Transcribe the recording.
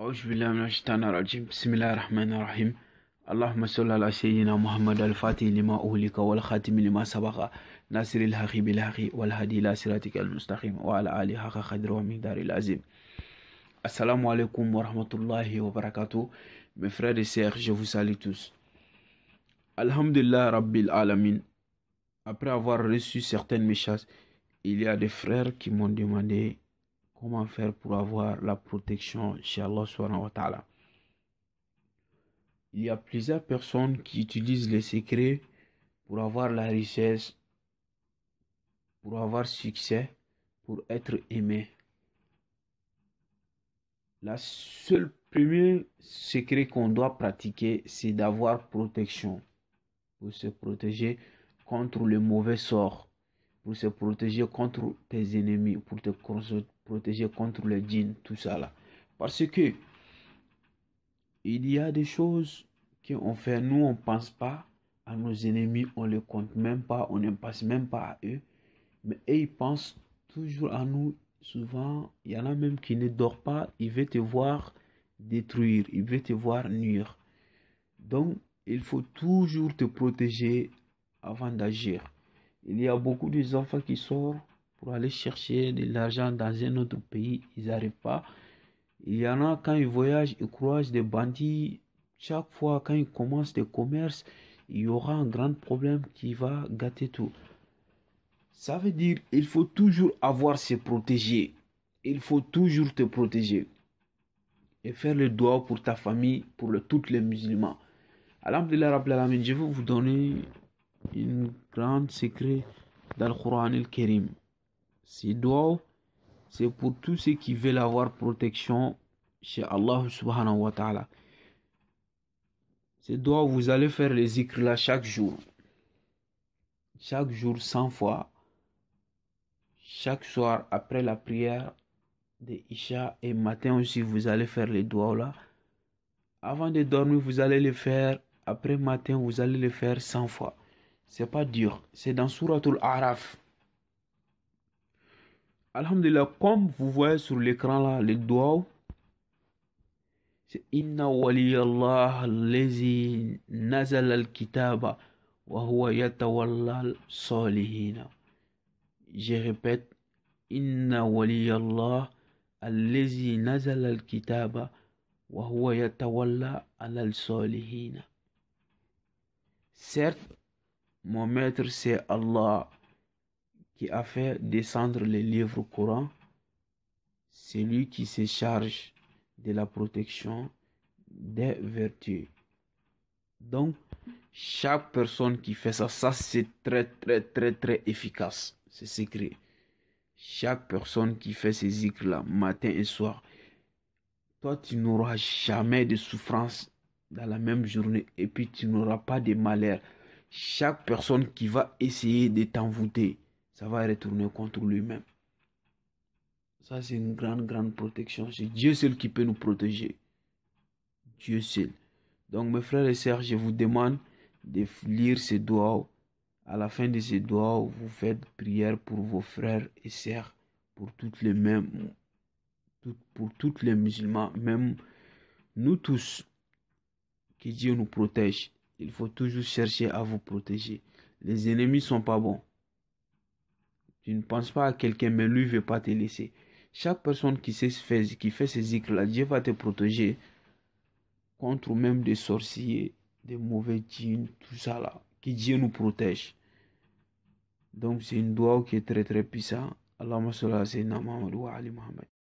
أعوذ بالله من الشيطان الرجيم بسم الله الرحمن الرحيم اللهم صل على سيدنا محمد الفاتح لما أهلك والخاتم لما سبق ناصر الحق بالحق والهدي إلى صراطك المستقيم وعلى آله حق قدره ومقدار العظيم السلام عليكم ورحمة الله وبركاته Mes frères et sœurs, je vous salue tous. Alhamdulillah Rabbil Alamin. Après avoir reçu certaines méchasses, il y a des frères qui m'ont demandé comment faire pour avoir la protection chez Allah subhanahu wa Il y a plusieurs personnes qui utilisent les secrets pour avoir la richesse, pour avoir succès, pour être aimé. La seule premier secret qu'on doit pratiquer, c'est d'avoir protection pour se protéger contre le mauvais sort pour se protéger contre tes ennemis, pour te protéger contre les djinns, tout ça là. Parce que il y a des choses qu'on fait, nous on ne pense pas à nos ennemis, on ne les compte même pas, on ne pense même pas à eux, mais ils pensent toujours à nous. Souvent, il y en a même qui ne dort pas, ils veulent te voir détruire, ils veulent te voir nuire. Donc, il faut toujours te protéger avant d'agir. Il y a beaucoup de enfants qui sortent pour aller chercher de l'argent dans un autre pays. Ils n'arrivent pas. Il y en a quand ils voyagent, ils croisent des bandits. Chaque fois quand ils commencent des commerces, il y aura un grand problème qui va gâter tout. Ça veut dire qu'il faut toujours avoir ses protégés. Il faut toujours te protéger. Et faire le doigt pour ta famille, pour tous les musulmans. Alhamdulillah, je vais vous donner une grande secret dans le Coran le Kérim Ces doigts, c'est pour tous ceux qui veulent avoir protection chez Allah subhanahu wa ta'ala. Ces doigts, vous allez faire les écrits là chaque jour. Chaque jour, 100 fois. Chaque soir, après la prière de Isha et matin aussi, vous allez faire les doigts là. Avant de dormir, vous allez les faire. Après matin, vous allez les faire 100 fois. C'est pas dur. C'est dans Suratul Araf. Alhamdulillah, comme vous voyez sur l'écran là, les doigts, c'est Inna waliyallah lezi nazal al-kitaba wa huwa yatawalla salihina. Je répète, Inna waliyallah lezi nazal al-kitaba wa huwa yatawalla al Certes, mon maître, c'est Allah qui a fait descendre les livres Coran. C'est lui qui se charge de la protection des vertus. Donc, chaque personne qui fait ça, ça c'est très très très très efficace, c'est secret. Chaque personne qui fait ces zikrs-là, matin et soir, toi tu n'auras jamais de souffrance dans la même journée et puis tu n'auras pas de malheur chaque personne qui va essayer de t'envoûter, ça va retourner contre lui-même. Ça, c'est une grande, grande protection. C'est Dieu seul qui peut nous protéger. Dieu seul. Donc, mes frères et sœurs, je vous demande de lire ces doigts. À la fin de ces doigts, vous faites prière pour vos frères et sœurs, pour toutes les mêmes, pour toutes les musulmans, même nous tous. Que Dieu nous protège. Il faut toujours chercher à vous protéger. Les ennemis sont pas bons. Tu ne penses pas à quelqu'un, mais lui ne veut pas te laisser. Chaque personne qui, fait, qui fait ces éclats, Dieu va te protéger contre même des sorciers, des mauvais djinns, tout ça là. Que Dieu nous protège. Donc c'est une doua qui est très très puissante. Allahumma salli c'est